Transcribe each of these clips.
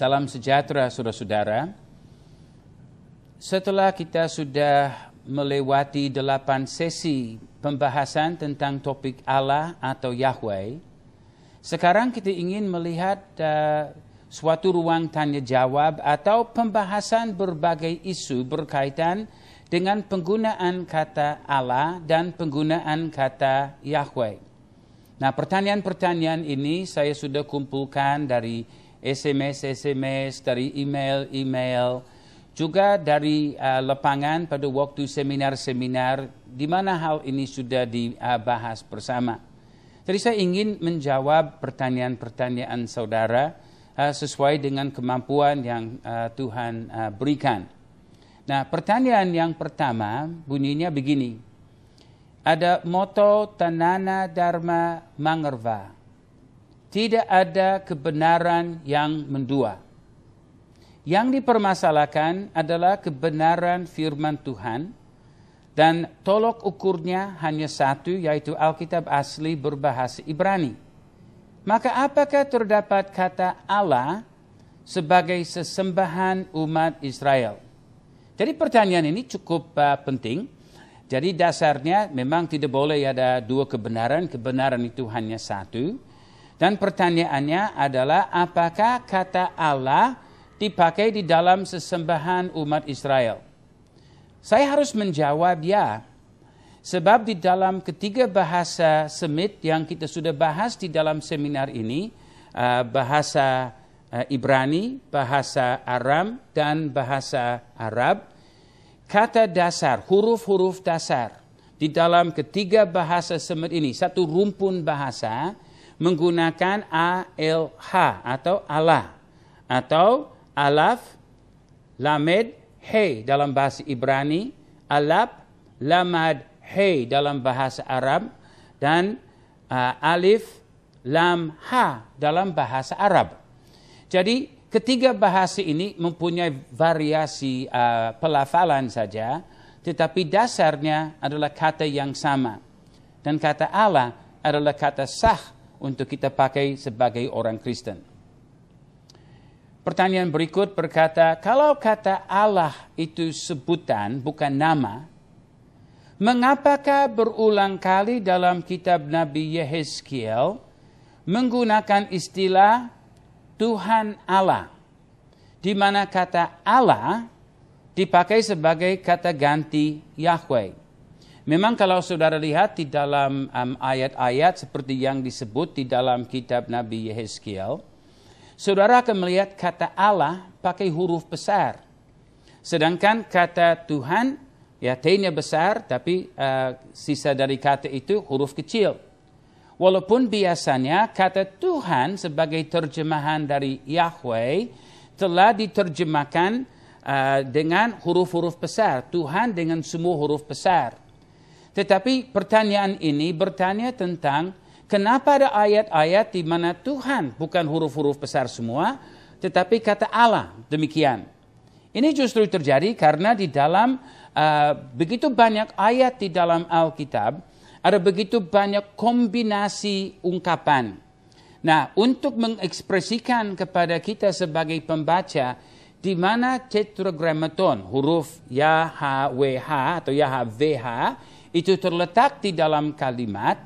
Salam sejahtera saudara-saudara. Setelah kita sudah melewati delapan sesi pembahasan tentang topik Allah atau Yahweh, sekarang kita ingin melihat uh, suatu ruang tanya jawab atau pembahasan berbagai isu berkaitan dengan penggunaan kata Allah dan penggunaan kata Yahweh. Nah, pertanyaan-pertanyaan ini saya sudah kumpulkan dari SMS-SMS, dari email-email, juga dari uh, lapangan pada waktu seminar-seminar di mana hal ini sudah dibahas uh, bersama. Jadi saya ingin menjawab pertanyaan-pertanyaan saudara uh, sesuai dengan kemampuan yang uh, Tuhan uh, berikan. Nah, pertanyaan yang pertama bunyinya begini. Ada moto Tanana Dharma Mangerva. Tidak ada kebenaran yang mendua. Yang dipermasalahkan adalah kebenaran firman Tuhan dan tolok ukurnya hanya satu yaitu Alkitab asli berbahasa Ibrani. Maka apakah terdapat kata Allah sebagai sesembahan umat Israel? Jadi pertanyaan ini cukup uh, penting. Jadi dasarnya memang tidak boleh ada dua kebenaran, kebenaran itu hanya satu. Dan pertanyaannya adalah apakah kata Allah dipakai di dalam sesembahan umat Israel? Saya harus menjawab ya. Sebab di dalam ketiga bahasa Semit yang kita sudah bahas di dalam seminar ini, uh, bahasa uh, Ibrani, bahasa Aram, dan bahasa Arab, kata dasar, huruf-huruf dasar di dalam ketiga bahasa Semit ini, satu rumpun bahasa, menggunakan ALH atau Allah atau alaf lamed he dalam bahasa Ibrani, alaf lamad he dalam bahasa Arab dan uh, alif lam ha dalam bahasa Arab. Jadi ketiga bahasa ini mempunyai variasi uh, pelafalan saja, tetapi dasarnya adalah kata yang sama. Dan kata Allah adalah kata sah untuk kita pakai sebagai orang Kristen. Pertanyaan berikut berkata, kalau kata Allah itu sebutan bukan nama, mengapakah berulang kali dalam kitab Nabi Yehezkiel menggunakan istilah Tuhan Allah, di mana kata Allah dipakai sebagai kata ganti Yahweh. Memang kalau saudara lihat di dalam ayat um, ayat-ayat seperti yang disebut di dalam kitab Nabi Yehezkiel, saudara akan melihat kata Allah pakai huruf besar. Sedangkan kata Tuhan, ya T-nya besar, tapi uh, sisa dari kata itu huruf kecil. Walaupun biasanya kata Tuhan sebagai terjemahan dari Yahweh telah diterjemahkan uh, dengan huruf-huruf besar. Tuhan dengan semua huruf besar. Tetapi pertanyaan ini bertanya tentang kenapa ada ayat-ayat di mana Tuhan bukan huruf-huruf besar semua, tetapi kata Allah demikian. Ini justru terjadi karena di dalam uh, begitu banyak ayat di dalam Alkitab, ada begitu banyak kombinasi ungkapan. Nah, untuk mengekspresikan kepada kita sebagai pembaca di mana tetragrammaton, huruf YHWH ya, atau YHVH ya, itu terletak di dalam kalimat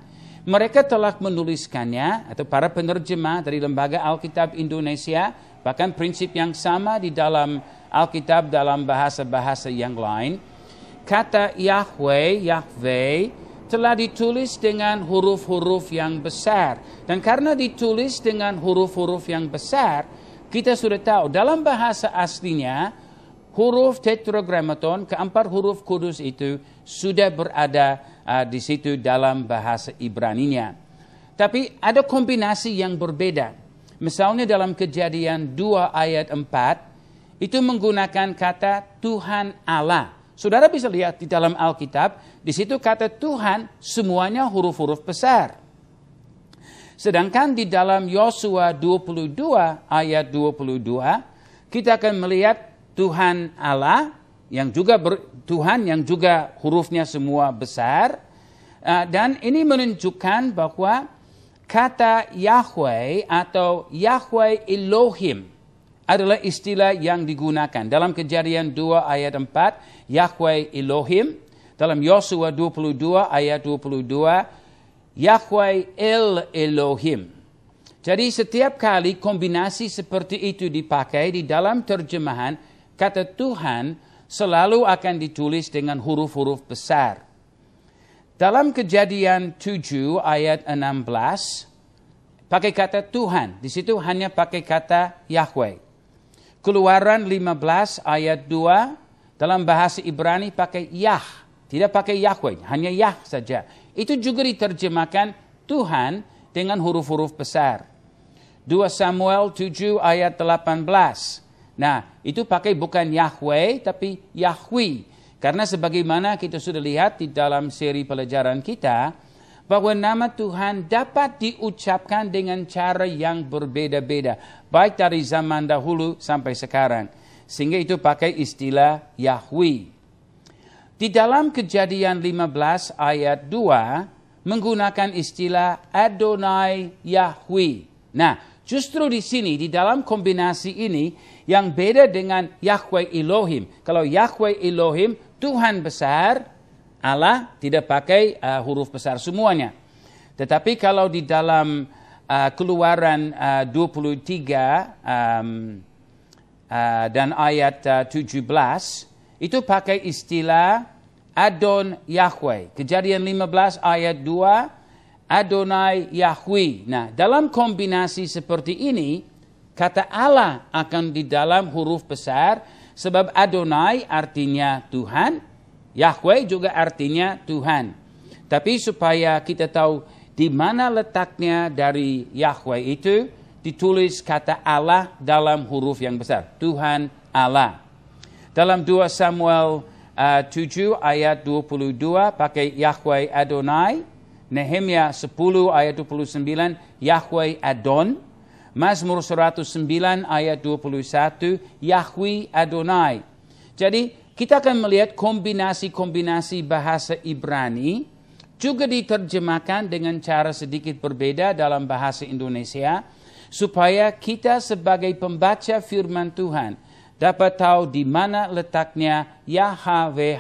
mereka telah menuliskannya atau para penerjemah dari lembaga Alkitab Indonesia bahkan prinsip yang sama di dalam Alkitab dalam bahasa-bahasa yang lain kata Yahweh Yahweh telah ditulis dengan huruf-huruf yang besar dan karena ditulis dengan huruf-huruf yang besar kita sudah tahu dalam bahasa aslinya huruf tetragrammaton, keempat huruf kudus itu sudah berada uh, di situ dalam bahasa Ibraninya. Tapi ada kombinasi yang berbeda. Misalnya dalam kejadian 2 ayat 4 itu menggunakan kata Tuhan Allah. Saudara bisa lihat di dalam Alkitab, di situ kata Tuhan semuanya huruf-huruf besar. Sedangkan di dalam Yosua 22 ayat 22 kita akan melihat Tuhan Allah yang juga ber, Tuhan yang juga hurufnya semua besar eh, dan ini menunjukkan bahwa kata Yahweh atau Yahweh Elohim adalah istilah yang digunakan dalam kejadian 2 ayat 4 Yahweh Elohim dalam Yosua 22 ayat 22 Yahweh El Elohim jadi setiap kali kombinasi seperti itu dipakai di dalam terjemahan kata Tuhan selalu akan ditulis dengan huruf-huruf besar. Dalam kejadian 7 ayat 16, pakai kata Tuhan. Di situ hanya pakai kata Yahweh. Keluaran 15 ayat 2, dalam bahasa Ibrani pakai Yah. Tidak pakai Yahweh, hanya Yah saja. Itu juga diterjemahkan Tuhan dengan huruf-huruf besar. 2 Samuel 7 ayat 18. Nah, itu pakai bukan Yahweh tapi Yahweh. Karena sebagaimana kita sudah lihat di dalam seri pelajaran kita bahwa nama Tuhan dapat diucapkan dengan cara yang berbeda-beda, baik dari zaman dahulu sampai sekarang. Sehingga itu pakai istilah Yahweh. Di dalam Kejadian 15 ayat 2 menggunakan istilah Adonai Yahweh. Nah, justru di sini di dalam kombinasi ini yang beda dengan Yahweh Elohim. Kalau Yahweh Elohim, Tuhan besar, Allah tidak pakai uh, huruf besar semuanya. Tetapi kalau di dalam uh, keluaran uh, 23 um, uh, dan ayat uh, 17, itu pakai istilah Adon Yahweh. Kejadian 15 ayat 2, Adonai Yahweh. Nah, dalam kombinasi seperti ini, Kata Allah akan di dalam huruf besar sebab Adonai artinya Tuhan, Yahweh juga artinya Tuhan. Tapi supaya kita tahu di mana letaknya dari Yahweh itu ditulis kata Allah dalam huruf yang besar, Tuhan Allah. Dalam 2 Samuel uh, 7 ayat 22 pakai Yahweh Adonai, Nehemia 10 ayat 29 Yahweh Adon, Mazmur 109 ayat 21, Yahweh Adonai. Jadi kita akan melihat kombinasi-kombinasi bahasa Ibrani juga diterjemahkan dengan cara sedikit berbeda dalam bahasa Indonesia supaya kita sebagai pembaca firman Tuhan dapat tahu di mana letaknya Yahweh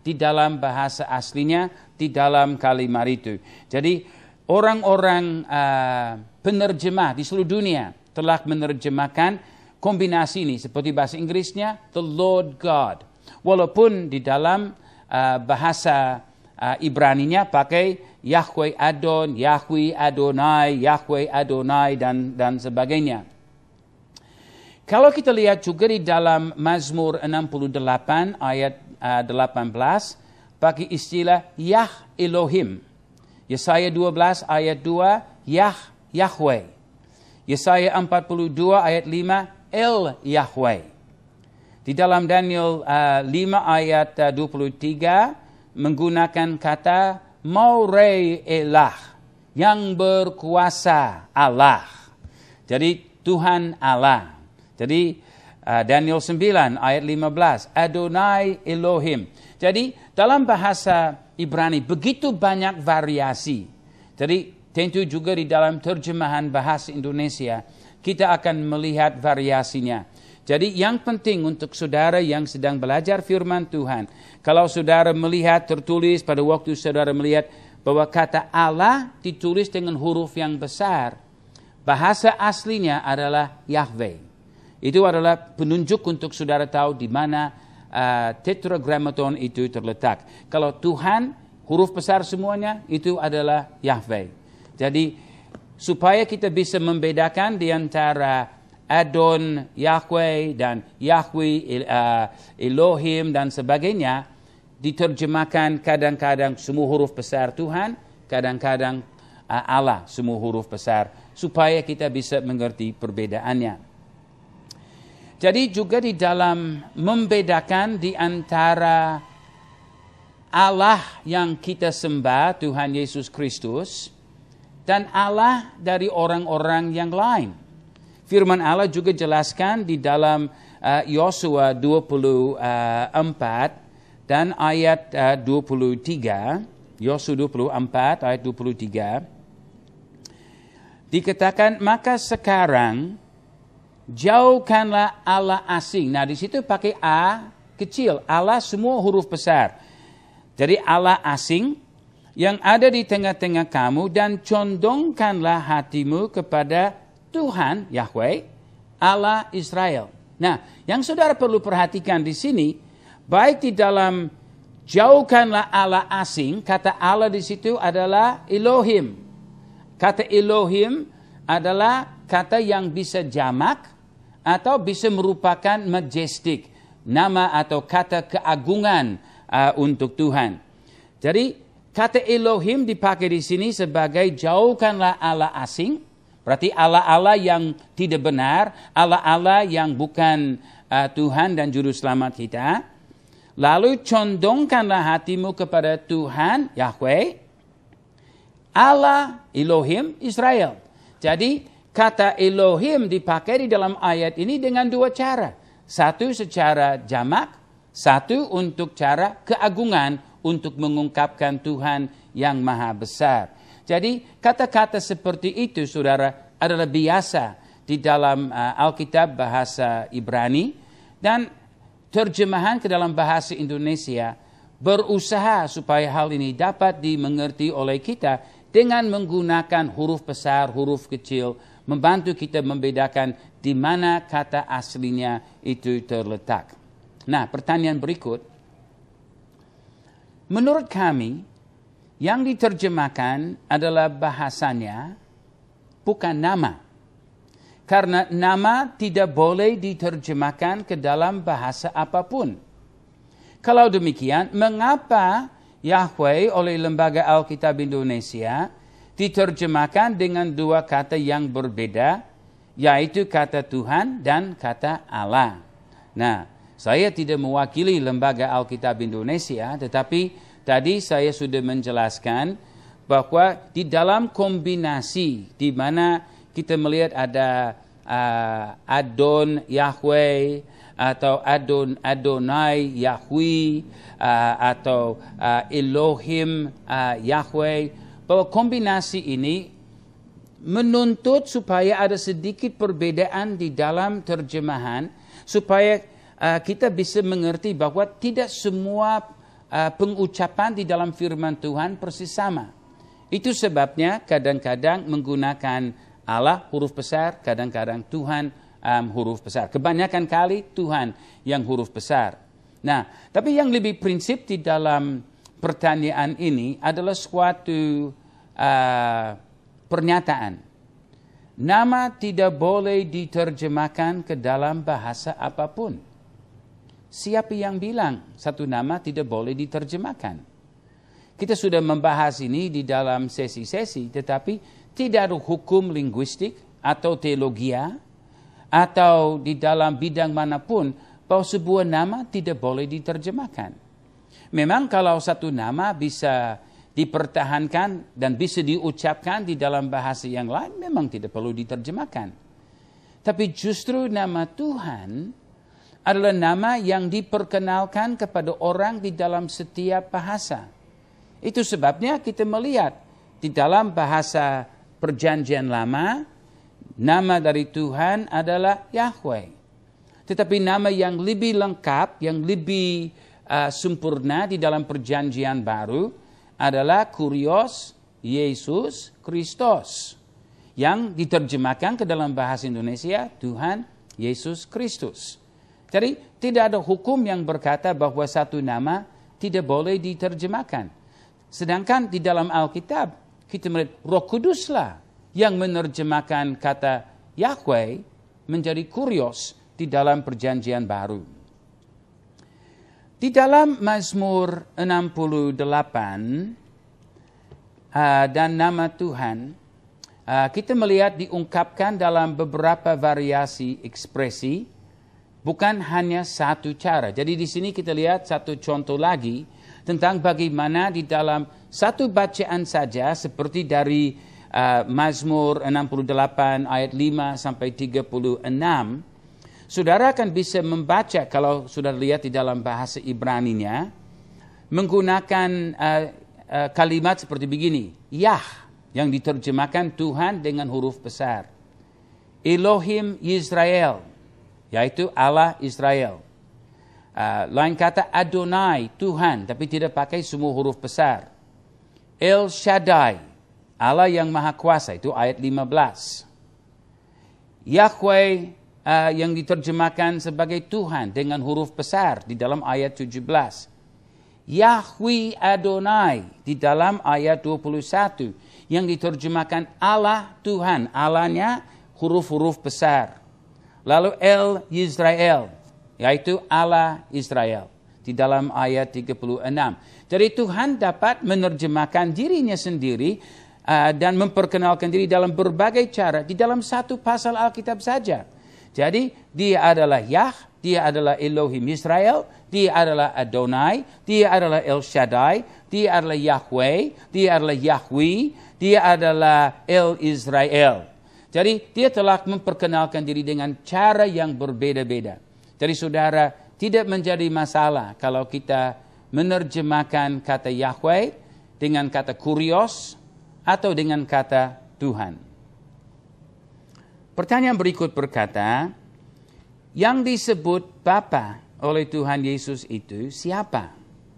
di dalam bahasa aslinya di dalam kalimat itu. Jadi orang-orang uh, penerjemah di seluruh dunia telah menerjemahkan kombinasi ini seperti bahasa Inggrisnya the Lord God. Walaupun di dalam uh, bahasa uh, nya pakai Yahweh Adon, Yahweh Adonai, Yahweh Adonai dan dan sebagainya. Kalau kita lihat juga di dalam Mazmur 68 ayat uh, 18 pakai istilah Yah Elohim. Yesaya 12 ayat 2 Yah Yahweh. Yesaya 42 ayat 5 El Yahweh. Di dalam Daniel uh, eh, 5 ayat 23 eh, menggunakan kata Maurei Elah yang berkuasa Allah. Jadi Tuhan Allah. Jadi uh, Daniel 9 ayat 15 Adonai Elohim. Jadi dalam bahasa Ibrani begitu banyak variasi. Jadi Tentu juga di dalam terjemahan bahasa Indonesia kita akan melihat variasinya. Jadi yang penting untuk saudara yang sedang belajar firman Tuhan, kalau saudara melihat tertulis pada waktu saudara melihat bahwa kata Allah ditulis dengan huruf yang besar, bahasa aslinya adalah Yahweh. Itu adalah penunjuk untuk saudara tahu di mana uh, tetragrammaton itu terletak. Kalau Tuhan huruf besar semuanya itu adalah Yahweh. Jadi supaya kita bisa membedakan di antara Adon Yahweh dan Yahweh uh, Elohim dan sebagainya diterjemahkan kadang-kadang semua huruf besar Tuhan, kadang-kadang uh, Allah semua huruf besar supaya kita bisa mengerti perbedaannya. Jadi juga di dalam membedakan di antara Allah yang kita sembah Tuhan Yesus Kristus dan Allah dari orang-orang yang lain. Firman Allah juga jelaskan di dalam eh, Yosua 24 eh, dan ayat 23, eh, Yosua 24 ayat 23, dikatakan maka sekarang jauhkanlah Allah asing. Nah di situ pakai A kecil, Allah semua huruf besar. Jadi Allah asing, yang ada di tengah-tengah kamu dan condongkanlah hatimu kepada Tuhan Yahweh Allah Israel. Nah, yang saudara perlu perhatikan di sini baik di dalam jauhkanlah Allah asing, kata Allah di situ adalah Elohim. Kata Elohim adalah kata yang bisa jamak atau bisa merupakan majestic, nama atau kata keagungan uh, untuk Tuhan. Jadi Kata Elohim dipakai di sini sebagai jauhkanlah Allah asing. Berarti Allah-Allah yang tidak benar, Allah-Allah yang bukan uh, Tuhan dan Juru Selamat kita. Lalu condongkanlah hatimu kepada Tuhan, Yahweh, Allah, Elohim, Israel. Jadi kata Elohim dipakai di dalam ayat ini dengan dua cara. Satu secara jamak, satu untuk cara keagungan untuk mengungkapkan Tuhan yang maha besar. Jadi kata-kata seperti itu saudara adalah biasa di dalam uh, Alkitab bahasa Ibrani dan terjemahan ke dalam bahasa Indonesia berusaha supaya hal ini dapat dimengerti oleh kita dengan menggunakan huruf besar, huruf kecil, membantu kita membedakan di mana kata aslinya itu terletak. Nah, pertanyaan berikut, Menurut kami, yang diterjemahkan adalah bahasanya bukan nama. Karena nama tidak boleh diterjemahkan ke dalam bahasa apapun. Kalau demikian, mengapa Yahweh oleh Lembaga Alkitab Indonesia diterjemahkan dengan dua kata yang berbeda, yaitu kata Tuhan dan kata Allah? Nah, saya tidak mewakili lembaga Alkitab Indonesia, tetapi tadi saya sudah menjelaskan bahwa di dalam kombinasi di mana kita melihat ada uh, Adon Yahweh atau Adon Adonai Yahweh uh, atau uh, Elohim uh, Yahweh bahwa kombinasi ini menuntut supaya ada sedikit perbedaan di dalam terjemahan supaya Eh, kita bisa mengerti bahwa tidak semua eh, pengucapan di dalam firman Tuhan persis sama. Itu sebabnya kadang-kadang menggunakan Allah huruf besar, kadang-kadang Tuhan um, huruf besar. Kebanyakan kali Tuhan yang huruf besar. Nah, tapi yang lebih prinsip di dalam pertanyaan ini adalah suatu uh, pernyataan. Nama tidak boleh diterjemahkan ke dalam bahasa apapun. Siapa yang bilang satu nama tidak boleh diterjemahkan? Kita sudah membahas ini di dalam sesi-sesi, tetapi tidak ada hukum linguistik atau teologia atau di dalam bidang manapun bahwa sebuah nama tidak boleh diterjemahkan. Memang kalau satu nama bisa dipertahankan dan bisa diucapkan di dalam bahasa yang lain memang tidak perlu diterjemahkan. Tapi justru nama Tuhan adalah nama yang diperkenalkan kepada orang di dalam setiap bahasa. Itu sebabnya kita melihat di dalam bahasa perjanjian lama, nama dari Tuhan adalah Yahweh. Tetapi nama yang lebih lengkap, yang lebih uh, sempurna di dalam perjanjian baru adalah Kurios Yesus Kristus. Yang diterjemahkan ke dalam bahasa Indonesia Tuhan Yesus Kristus. Jadi tidak ada hukum yang berkata bahwa satu nama tidak boleh diterjemahkan. Sedangkan di dalam Alkitab kita melihat Roh Kuduslah yang menerjemahkan kata Yahweh menjadi kurios di dalam perjanjian baru. Di dalam Mazmur 68 ah, dan nama Tuhan, ah, kita melihat diungkapkan dalam beberapa variasi ekspresi Bukan hanya satu cara. Jadi di sini kita lihat satu contoh lagi tentang bagaimana di dalam satu bacaan saja seperti dari uh, Mazmur 68 ayat 5 sampai 36 Saudara akan bisa membaca kalau sudah lihat di dalam bahasa Ibrani-nya menggunakan uh, uh, kalimat seperti begini, Yah yang diterjemahkan Tuhan dengan huruf besar. Elohim Israel yaitu Allah Israel. Uh, lain kata Adonai, Tuhan, tapi tidak pakai semua huruf besar. El Shaddai, Allah yang maha kuasa, itu ayat 15. Yahweh uh, yang diterjemahkan sebagai Tuhan dengan huruf besar di dalam ayat 17. Yahweh Adonai di dalam ayat 21 yang diterjemahkan Allah Tuhan, Allahnya huruf-huruf besar. Lalu El Israel, yaitu Allah Israel. Di dalam ayat 36. Jadi Tuhan dapat menerjemahkan dirinya sendiri eh, dan memperkenalkan diri dalam berbagai cara. Di dalam satu pasal Alkitab saja. Jadi dia adalah Yah, dia adalah Elohim Israel, dia adalah Adonai, dia adalah El Shaddai, dia adalah Yahweh, dia adalah Yahweh, dia adalah El Israel. Jadi dia telah memperkenalkan diri dengan cara yang berbeda-beda. Jadi saudara, tidak menjadi masalah kalau kita menerjemahkan kata Yahweh dengan kata kurios atau dengan kata Tuhan. Pertanyaan berikut berkata, yang disebut Bapa oleh Tuhan Yesus itu siapa?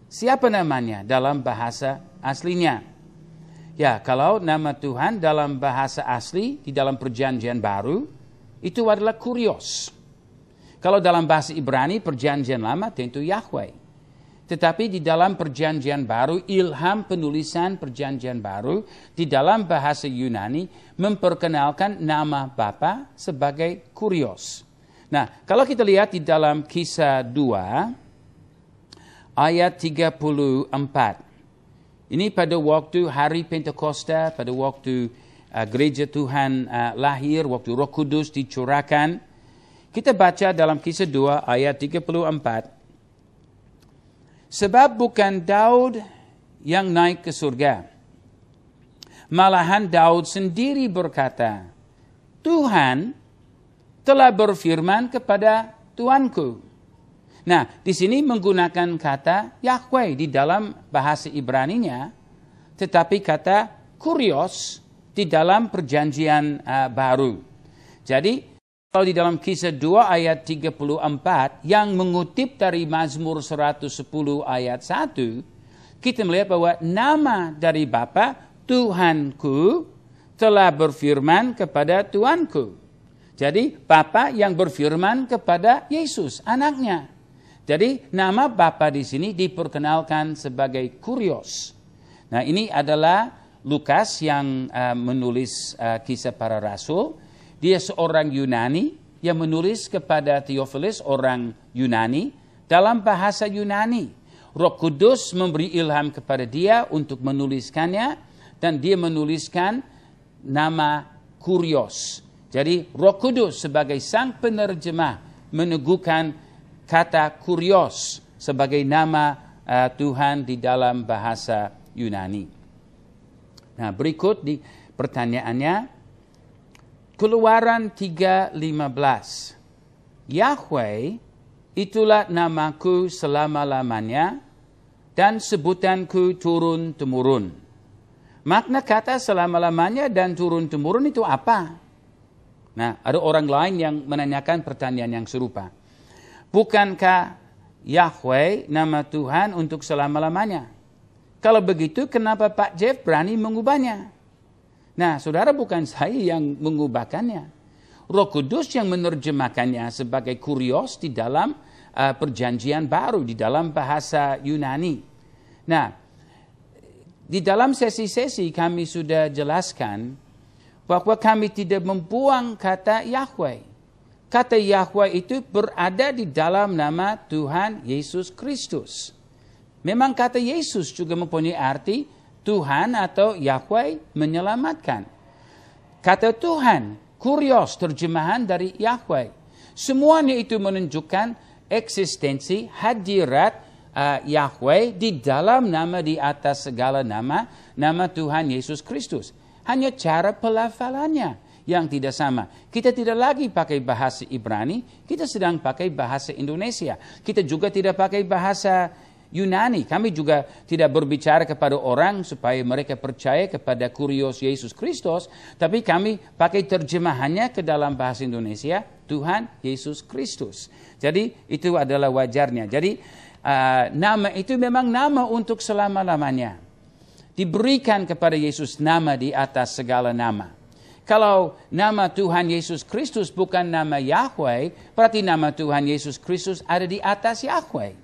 Siapa namanya dalam bahasa aslinya? Ya, kalau nama Tuhan dalam bahasa asli di dalam perjanjian baru itu adalah kurios. Kalau dalam bahasa Ibrani perjanjian lama tentu Yahweh. Tetapi di dalam perjanjian baru, ilham penulisan perjanjian baru di dalam bahasa Yunani memperkenalkan nama Bapa sebagai kurios. Nah, kalau kita lihat di dalam kisah 2 ayat 34. Ini pada waktu hari Pentakosta, pada waktu uh, gereja Tuhan uh, lahir, waktu Roh Kudus dicurahkan. Kita baca dalam kisah 2 ayat 34. Sebab bukan Daud yang naik ke surga. Malahan Daud sendiri berkata, Tuhan telah berfirman kepada Tuanku, Nah, di sini menggunakan kata Yahweh di dalam bahasa Ibraninya, tetapi kata kurios di dalam perjanjian uh, baru. Jadi, kalau di dalam kisah 2 ayat 34 yang mengutip dari Mazmur 110 ayat 1, kita melihat bahwa nama dari Bapa Tuhanku telah berfirman kepada Tuanku. Jadi, Bapa yang berfirman kepada Yesus, anaknya. Jadi nama Bapa di sini diperkenalkan sebagai Kurios. Nah ini adalah Lukas yang uh, menulis uh, kisah para rasul. Dia seorang Yunani yang menulis kepada Theophilus orang Yunani dalam bahasa Yunani. Roh Kudus memberi ilham kepada dia untuk menuliskannya dan dia menuliskan nama Kurios. Jadi Roh Kudus sebagai sang penerjemah meneguhkan kata kurios sebagai nama uh, Tuhan di dalam bahasa Yunani. Nah, berikut di pertanyaannya Keluaran 3:15. Yahweh itulah namaku selama-lamanya dan sebutanku turun-temurun. Makna kata selama-lamanya dan turun-temurun itu apa? Nah, ada orang lain yang menanyakan pertanyaan yang serupa. Bukankah Yahweh nama Tuhan untuk selama-lamanya? Kalau begitu kenapa Pak Jeff berani mengubahnya? Nah saudara bukan saya yang mengubahkannya. Roh Kudus yang menerjemahkannya sebagai kurios di dalam uh, perjanjian baru, di dalam bahasa Yunani. Nah di dalam sesi-sesi kami sudah jelaskan bahwa kami tidak membuang kata Yahweh Kata Yahweh itu berada di dalam nama Tuhan Yesus Kristus. Memang kata Yesus juga mempunyai arti Tuhan atau Yahweh menyelamatkan. Kata Tuhan, kurios terjemahan dari Yahweh. Semuanya itu menunjukkan eksistensi hadirat uh, Yahweh di dalam nama di atas segala nama, nama Tuhan Yesus Kristus. Hanya cara pelafalannya yang tidak sama. Kita tidak lagi pakai bahasa Ibrani, kita sedang pakai bahasa Indonesia. Kita juga tidak pakai bahasa Yunani. Kami juga tidak berbicara kepada orang supaya mereka percaya kepada kurios Yesus Kristus, tapi kami pakai terjemahannya ke dalam bahasa Indonesia, Tuhan Yesus Kristus. Jadi itu adalah wajarnya. Jadi uh, nama itu memang nama untuk selama-lamanya. Diberikan kepada Yesus nama di atas segala nama. Kalau nama Tuhan Yesus Kristus bukan nama Yahweh, berarti nama Tuhan Yesus Kristus ada di atas Yahweh.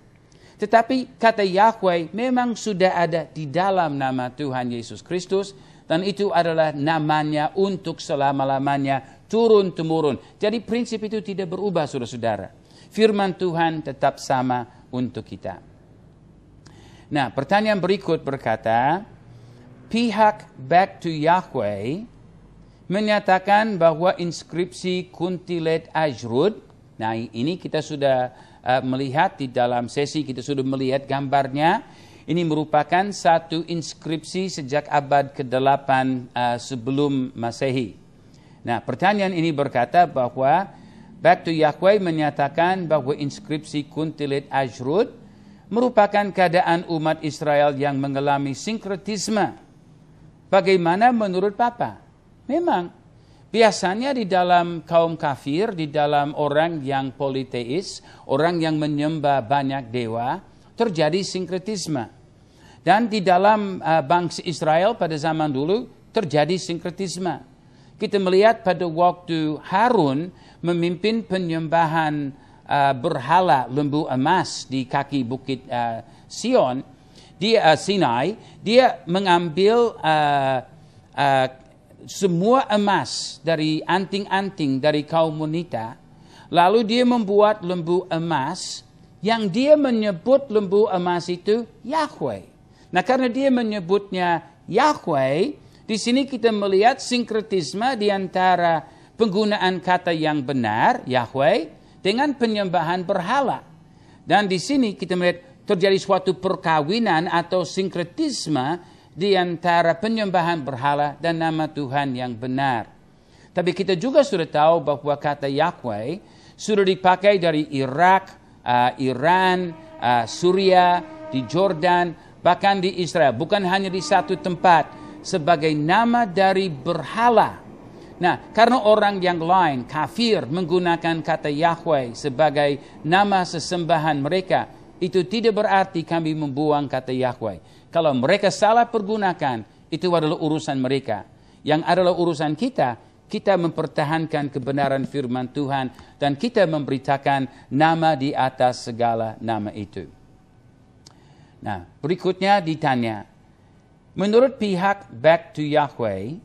Tetapi kata Yahweh memang sudah ada di dalam nama Tuhan Yesus Kristus dan itu adalah namanya untuk selama-lamanya turun temurun. Jadi prinsip itu tidak berubah Saudara-saudara. Firman Tuhan tetap sama untuk kita. Nah, pertanyaan berikut berkata, pihak back to Yahweh menyatakan bahwa inskripsi Kuntilet Ajrud, nah ini kita sudah uh, melihat di dalam sesi kita sudah melihat gambarnya, ini merupakan satu inskripsi sejak abad ke-8 uh, eh, sebelum Masehi. Nah, pertanyaan ini berkata bahwa to Yahweh menyatakan bahwa inskripsi Kuntilet Ajrud merupakan keadaan umat Israel yang mengalami sinkretisme. Bagaimana menurut Papa? Memang biasanya di dalam kaum kafir, di dalam orang yang politeis, orang yang menyembah banyak dewa, terjadi sinkretisme. Dan di dalam uh, bangsa Israel pada zaman dulu terjadi sinkretisme. Kita melihat pada waktu Harun memimpin penyembahan uh, berhala lembu emas di kaki bukit uh, Sion, dia uh, Sinai, dia mengambil uh, uh, semua emas dari anting-anting dari kaum wanita, lalu dia membuat lembu emas yang dia menyebut lembu emas itu Yahweh. Nah, karena dia menyebutnya Yahweh, di sini kita melihat sinkretisme di antara penggunaan kata yang benar Yahweh dengan penyembahan berhala. Dan di sini kita melihat terjadi suatu perkawinan atau sinkretisme di antara penyembahan berhala dan nama Tuhan yang benar. Tapi kita juga sudah tahu bahwa kata Yahweh sudah dipakai dari Irak, uh, Iran, uh, eh, Suriah, di Jordan, bahkan di Israel. Bukan hanya di satu tempat sebagai nama dari berhala. Nah, karena orang yang lain, kafir, menggunakan kata Yahweh sebagai nama sesembahan mereka, itu tidak berarti kami membuang kata Yahweh. Kalau mereka salah pergunakan, itu adalah urusan mereka. Yang adalah urusan kita, kita mempertahankan kebenaran firman Tuhan dan kita memberitakan nama di atas segala nama itu. Nah, berikutnya ditanya, menurut pihak Back to Yahweh,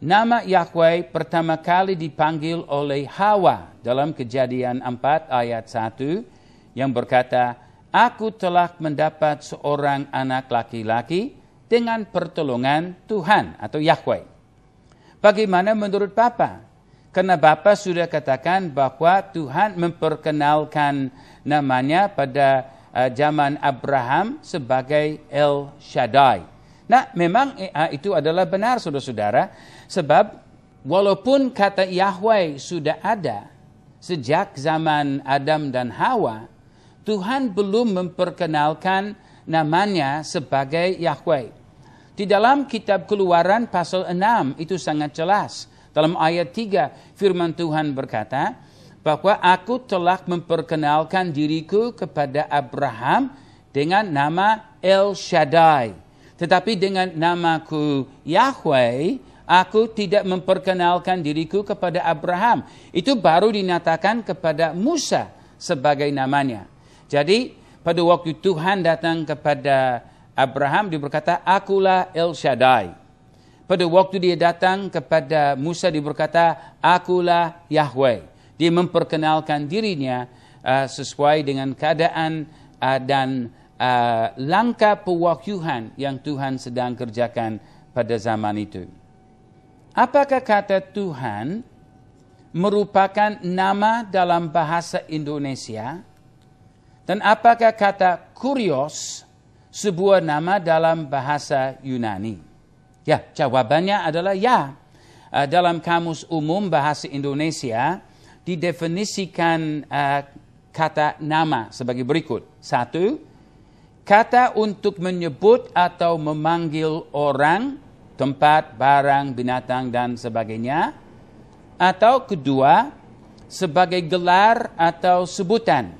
nama Yahweh pertama kali dipanggil oleh Hawa dalam kejadian 4 ayat 1 yang berkata, Aku telah mendapat seorang anak laki-laki dengan pertolongan Tuhan atau Yahweh. Bagaimana menurut Papa? Karena Bapak sudah katakan bahwa Tuhan memperkenalkan namanya pada eh, zaman Abraham sebagai El Shaddai. Nah, memang eh, eh, itu adalah benar Saudara-saudara, sebab walaupun kata Yahweh sudah ada sejak zaman Adam dan Hawa, Tuhan belum memperkenalkan namanya sebagai Yahweh. Di dalam kitab keluaran pasal 6 itu sangat jelas. Dalam ayat 3 firman Tuhan berkata bahwa aku telah memperkenalkan diriku kepada Abraham dengan nama El Shaddai. Tetapi dengan namaku Yahweh, aku tidak memperkenalkan diriku kepada Abraham. Itu baru dinyatakan kepada Musa sebagai namanya. Jadi pada waktu Tuhan datang kepada Abraham dia berkata akulah El Shaddai. Pada waktu dia datang kepada Musa dia berkata akulah Yahweh. Dia memperkenalkan dirinya uh, sesuai dengan keadaan uh, dan uh, langkah pewahyuan yang Tuhan sedang kerjakan pada zaman itu. Apakah kata Tuhan merupakan nama dalam bahasa Indonesia? Dan apakah kata kurios sebuah nama dalam bahasa Yunani? Ya, jawabannya adalah ya. Eh, dalam kamus umum bahasa Indonesia didefinisikan eh, kata nama sebagai berikut. Satu, kata untuk menyebut atau memanggil orang, tempat, barang, binatang, dan sebagainya. Atau kedua, sebagai gelar atau sebutan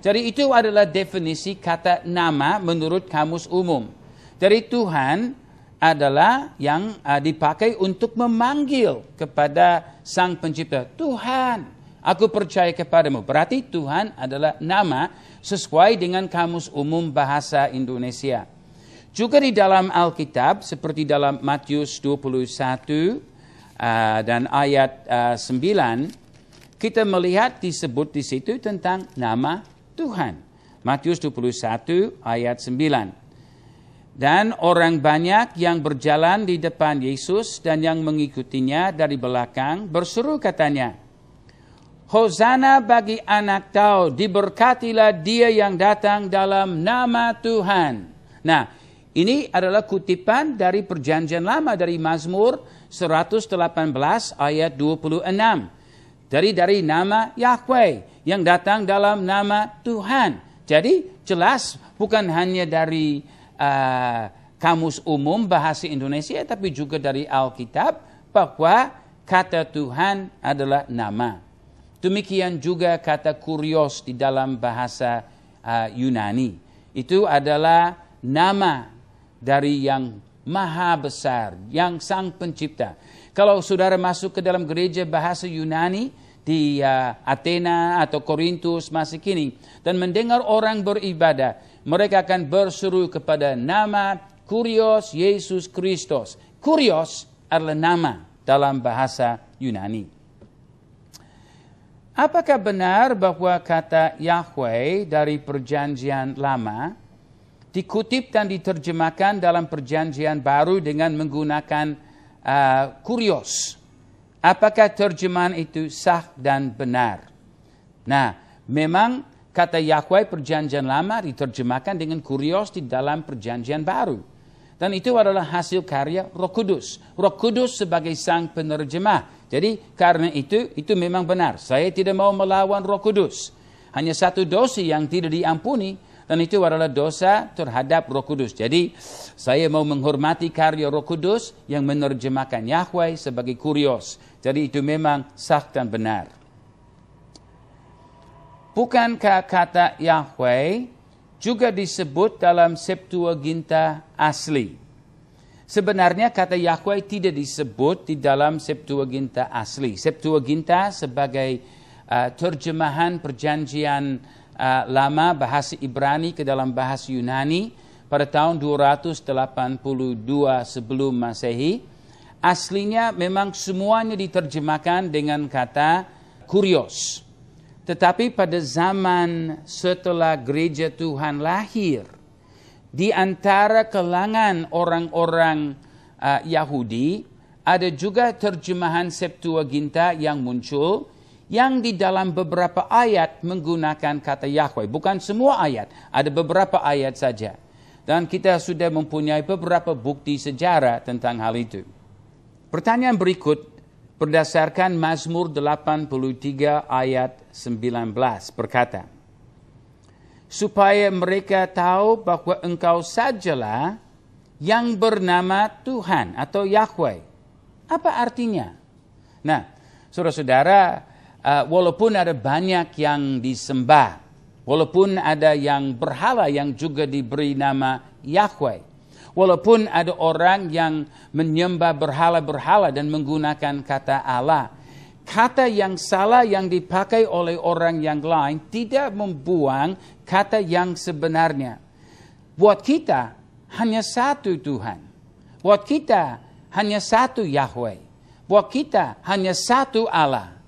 jadi itu adalah definisi kata nama menurut kamus umum. Jadi Tuhan adalah yang uh, dipakai untuk memanggil kepada Sang Pencipta, Tuhan, aku percaya kepadamu. Berarti Tuhan adalah nama sesuai dengan kamus umum bahasa Indonesia. Juga di dalam Alkitab seperti dalam Matius 21 uh, dan ayat 9 uh, kita melihat disebut di situ tentang nama Tuhan. Matius 21 ayat 9. Dan orang banyak yang berjalan di depan Yesus dan yang mengikutinya dari belakang berseru katanya, Hosana bagi anak tau, diberkatilah dia yang datang dalam nama Tuhan. Nah, ini adalah kutipan dari perjanjian lama dari Mazmur 118 ayat 26. Dari dari nama Yahweh yang datang dalam nama Tuhan. Jadi jelas bukan hanya dari uh, kamus umum bahasa Indonesia tapi juga dari Alkitab bahwa kata Tuhan adalah nama. Demikian juga kata kurios di dalam bahasa uh, Yunani. Itu adalah nama dari yang maha besar, yang sang pencipta. Kalau saudara masuk ke dalam gereja bahasa Yunani, di uh, Athena atau Korintus masa kini dan mendengar orang beribadah, mereka akan berseru kepada nama Kurios Yesus Kristus. Kurios adalah nama dalam bahasa Yunani. Apakah benar bahwa kata Yahweh dari perjanjian lama dikutip dan diterjemahkan dalam perjanjian baru dengan menggunakan uh, kurios? Apakah terjemahan itu sah dan benar? Nah, memang kata Yahweh perjanjian lama diterjemahkan dengan kurios di dalam perjanjian baru. Dan itu adalah hasil karya Roh Kudus. Roh Kudus sebagai sang penerjemah. Jadi karena itu, itu memang benar. Saya tidak mau melawan Roh Kudus. Hanya satu dosa yang tidak diampuni, dan itu adalah dosa terhadap Roh Kudus. Jadi saya mau menghormati karya Roh Kudus yang menerjemahkan Yahweh sebagai kurios. Jadi itu memang sah dan benar. Bukankah kata Yahweh juga disebut dalam Septuaginta asli? Sebenarnya kata Yahweh tidak disebut di dalam Septuaginta asli. Septuaginta sebagai uh, terjemahan perjanjian uh, lama bahasa Ibrani ke dalam bahasa Yunani pada tahun 282 sebelum Masehi aslinya memang semuanya diterjemahkan dengan kata kurios. Tetapi pada zaman setelah gereja Tuhan lahir, di antara kelangan orang-orang uh, Yahudi, ada juga terjemahan Septuaginta yang muncul, yang di dalam beberapa ayat menggunakan kata Yahweh. Bukan semua ayat, ada beberapa ayat saja. Dan kita sudah mempunyai beberapa bukti sejarah tentang hal itu. Pertanyaan berikut berdasarkan Mazmur 83 ayat 19 berkata, Supaya mereka tahu bahwa engkau sajalah yang bernama Tuhan atau Yahweh. Apa artinya? Nah, saudara-saudara, uh, walaupun ada banyak yang disembah, walaupun ada yang berhala yang juga diberi nama Yahweh, Walaupun ada orang yang menyembah berhala-berhala dan menggunakan kata Allah. Kata yang salah yang dipakai oleh orang yang lain tidak membuang kata yang sebenarnya. Buat kita hanya satu Tuhan. Buat kita hanya satu Yahweh. Buat kita hanya satu Allah.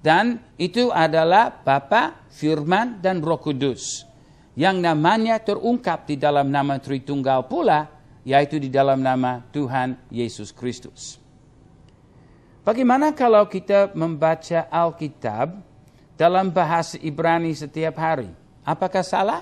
Dan itu adalah Bapa, Firman, dan Roh Kudus. Yang namanya terungkap di dalam nama Tritunggal pula yaitu di dalam nama Tuhan Yesus Kristus. Bagaimana kalau kita membaca Alkitab dalam bahasa Ibrani setiap hari? Apakah salah?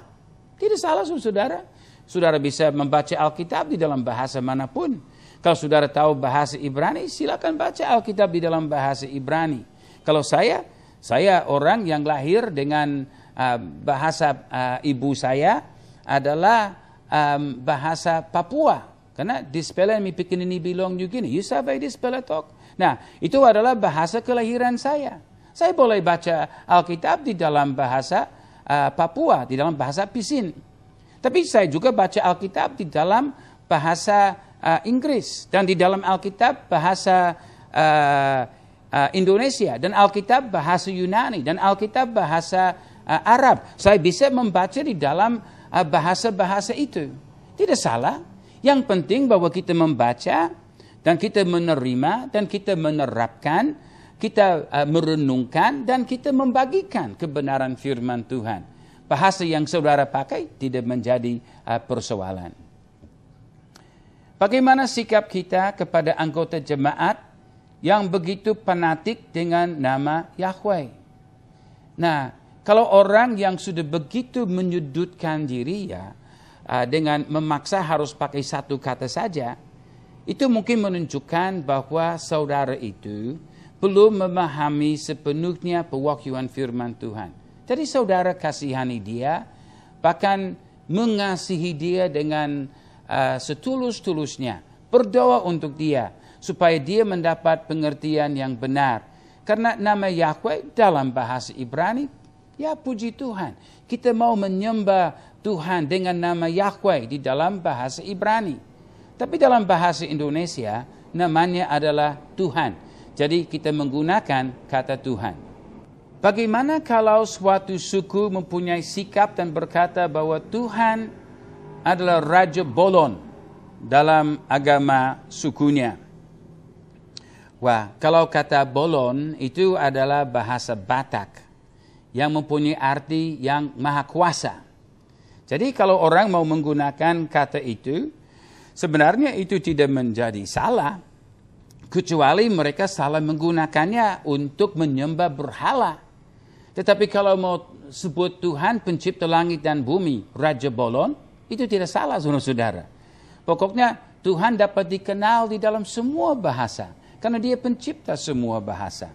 Tidak salah, saudara. Saudara bisa membaca Alkitab di dalam bahasa manapun. Kalau saudara tahu bahasa Ibrani, silakan baca Alkitab di dalam bahasa Ibrani. Kalau saya, saya orang yang lahir dengan ah, bahasa ah, ibu saya adalah um, bahasa Papua. Karena dispela mi pikir ini belong you gini. You savai dispela tok. Nah, itu adalah bahasa kelahiran saya. Saya boleh baca Alkitab di dalam bahasa uh, Papua, di dalam bahasa Pisin. Tapi saya juga baca Alkitab di dalam bahasa uh, Inggris dan di dalam Alkitab bahasa uh, uh, Indonesia dan Alkitab bahasa Yunani dan Alkitab bahasa uh, Arab. Saya bisa membaca di dalam Ah, bahasa-bahasa itu. Tidak salah. Yang penting bahwa kita membaca dan kita menerima dan kita menerapkan, kita ah, merenungkan dan kita membagikan kebenaran firman Tuhan. Bahasa yang saudara pakai tidak menjadi ah, persoalan. Bagaimana sikap kita kepada anggota jemaat yang begitu fanatik dengan nama Yahweh? Nah, kalau orang yang sudah begitu menyudutkan diri ya eh, dengan memaksa harus pakai satu kata saja, itu mungkin menunjukkan bahwa saudara itu belum memahami sepenuhnya pewahyuan firman Tuhan. Jadi saudara kasihani dia, bahkan mengasihi dia dengan uh, setulus-tulusnya. Berdoa untuk dia supaya dia mendapat pengertian yang benar. Karena nama Yahweh dalam bahasa Ibrani Ya puji Tuhan. Kita mau menyembah Tuhan dengan nama Yahweh di dalam bahasa Ibrani. Tapi dalam bahasa Indonesia namanya adalah Tuhan. Jadi kita menggunakan kata Tuhan. Bagaimana kalau suatu suku mempunyai sikap dan berkata bahwa Tuhan adalah Raja Bolon dalam agama sukunya? Wah, kalau kata Bolon itu adalah bahasa Batak yang mempunyai arti yang maha kuasa. Jadi kalau orang mau menggunakan kata itu, sebenarnya itu tidak menjadi salah. Kecuali mereka salah menggunakannya untuk menyembah berhala. Tetapi kalau mau sebut Tuhan pencipta langit dan bumi, Raja Bolon, itu tidak salah saudara-saudara. Pokoknya Tuhan dapat dikenal di dalam semua bahasa. Karena dia pencipta semua bahasa.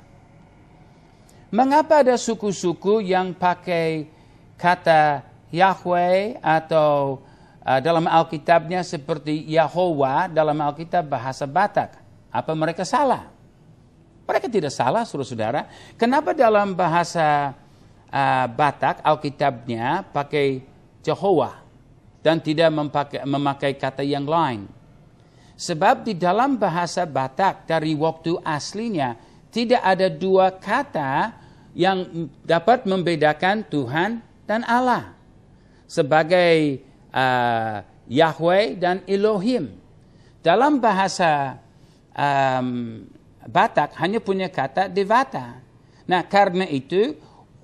Mengapa ada suku-suku yang pakai kata Yahweh atau uh, dalam Alkitabnya seperti Yahowah dalam Alkitab bahasa Batak? Apa mereka salah? Mereka tidak salah, saudara-saudara. Kenapa dalam bahasa uh, Batak Alkitabnya pakai Jehovah dan tidak memakai, memakai kata yang lain? Sebab di dalam bahasa Batak dari waktu aslinya tidak ada dua kata yang dapat membedakan Tuhan dan Allah sebagai uh, Yahweh dan Elohim. Dalam bahasa um, Batak hanya punya kata Devata. Nah karena itu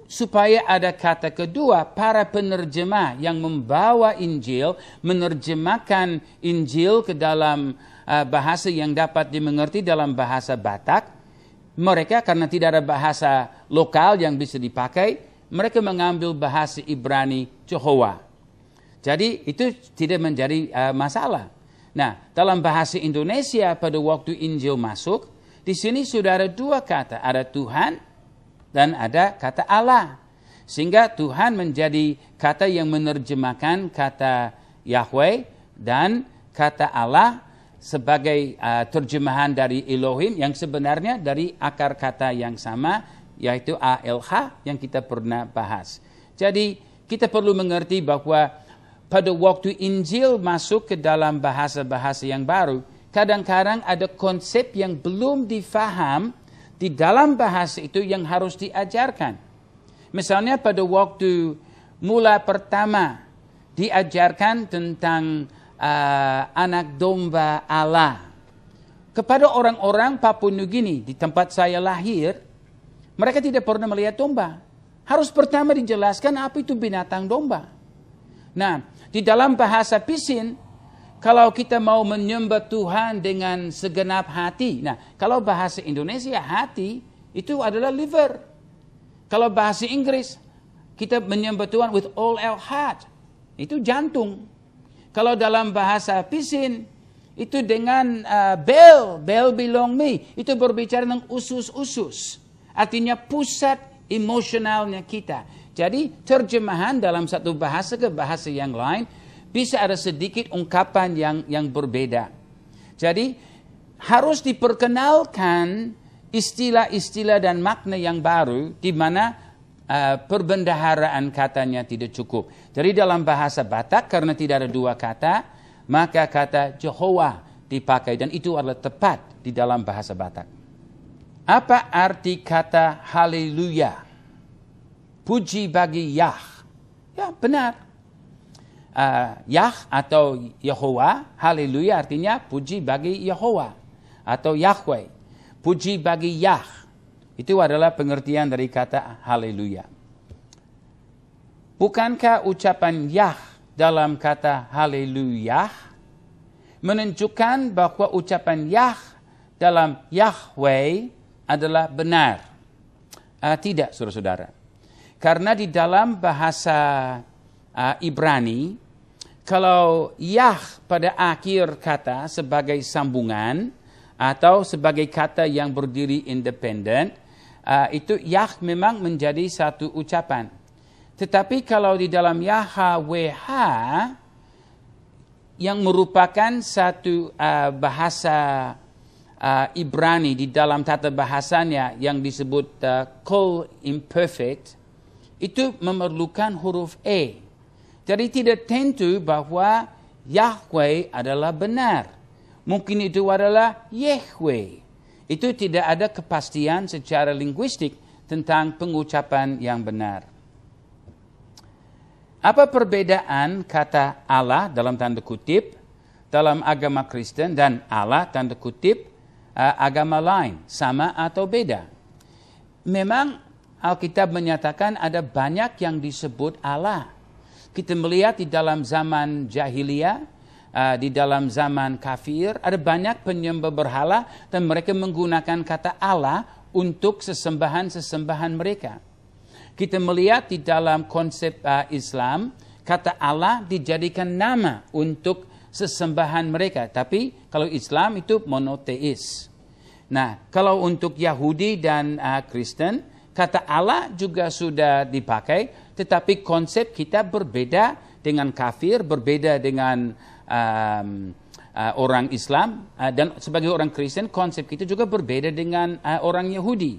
supaya ada kata kedua, para penerjemah yang membawa Injil menerjemahkan Injil ke dalam uh, bahasa yang dapat dimengerti dalam bahasa Batak mereka karena tidak ada bahasa lokal yang bisa dipakai, mereka mengambil bahasa Ibrani Jehovah. Jadi itu tidak menjadi uh, masalah. Nah, dalam bahasa Indonesia pada waktu Injil masuk, di sini sudah ada dua kata, ada Tuhan dan ada kata Allah. Sehingga Tuhan menjadi kata yang menerjemahkan kata Yahweh dan kata Allah sebagai uh, terjemahan dari Elohim yang sebenarnya dari akar kata yang sama yaitu ALH yang kita pernah bahas. Jadi kita perlu mengerti bahwa pada waktu Injil masuk ke dalam bahasa-bahasa yang baru, kadang-kadang ada konsep yang belum difaham di dalam bahasa itu yang harus diajarkan. Misalnya pada waktu mula pertama diajarkan tentang uh, anak domba Allah. Kepada orang-orang Papua Nugini di tempat saya lahir, mereka tidak pernah melihat domba. Harus pertama dijelaskan apa itu binatang domba. Nah, di dalam bahasa Pisin, kalau kita mau menyembah Tuhan dengan segenap hati. Nah, kalau bahasa Indonesia hati itu adalah liver. Kalau bahasa Inggris kita menyembah Tuhan with all our heart. Itu jantung. Kalau dalam bahasa pisin itu dengan uh, bel bell belong me, itu berbicara tentang usus-usus. Artinya pusat emosionalnya kita. Jadi terjemahan dalam satu bahasa ke bahasa yang lain bisa ada sedikit ungkapan yang yang berbeda. Jadi harus diperkenalkan istilah-istilah dan makna yang baru di mana Eh, perbendaharaan katanya tidak cukup. Jadi dalam bahasa Batak karena tidak ada dua kata, maka kata Jehovah dipakai dan itu adalah tepat di dalam bahasa Batak. Apa arti kata haleluya? Puji bagi Yah. Ya, benar. Uh, Yah atau Yehowa, haleluya artinya puji bagi Yehowa atau Yahweh. Puji bagi Yah itu adalah pengertian dari kata haleluya. Bukankah ucapan Yah dalam kata haleluya menunjukkan bahwa ucapan Yah dalam Yahweh adalah benar? Uh, tidak, saudara-saudara. Karena di dalam bahasa uh, Ibrani, kalau Yah pada akhir kata sebagai sambungan atau sebagai kata yang berdiri independen, uh, itu Yah memang menjadi satu ucapan. Tetapi kalau di dalam YHWH yang merupakan satu uh, bahasa uh, Ibrani di dalam tata bahasanya yang disebut uh, kol imperfect itu memerlukan huruf e. Jadi tidak tentu bahwa Yahweh adalah benar. Mungkin itu adalah Yahweh itu tidak ada kepastian secara linguistik tentang pengucapan yang benar. Apa perbedaan kata Allah dalam tanda kutip dalam agama Kristen dan Allah tanda kutip eh, agama lain sama atau beda? Memang Alkitab menyatakan ada banyak yang disebut Allah. Kita melihat di dalam zaman jahiliyah Ah, di dalam zaman kafir ada banyak penyembah berhala dan mereka menggunakan kata Allah untuk sesembahan-sesembahan mereka. Kita melihat di dalam konsep uh, Islam kata Allah dijadikan nama untuk sesembahan mereka. Tapi kalau Islam itu monoteis. Nah, kalau untuk Yahudi dan uh, Kristen, kata Allah juga sudah dipakai, tetapi konsep kita berbeda dengan kafir, berbeda dengan um, uh, orang Islam uh, dan sebagai orang Kristen konsep kita juga berbeda dengan uh, orang Yahudi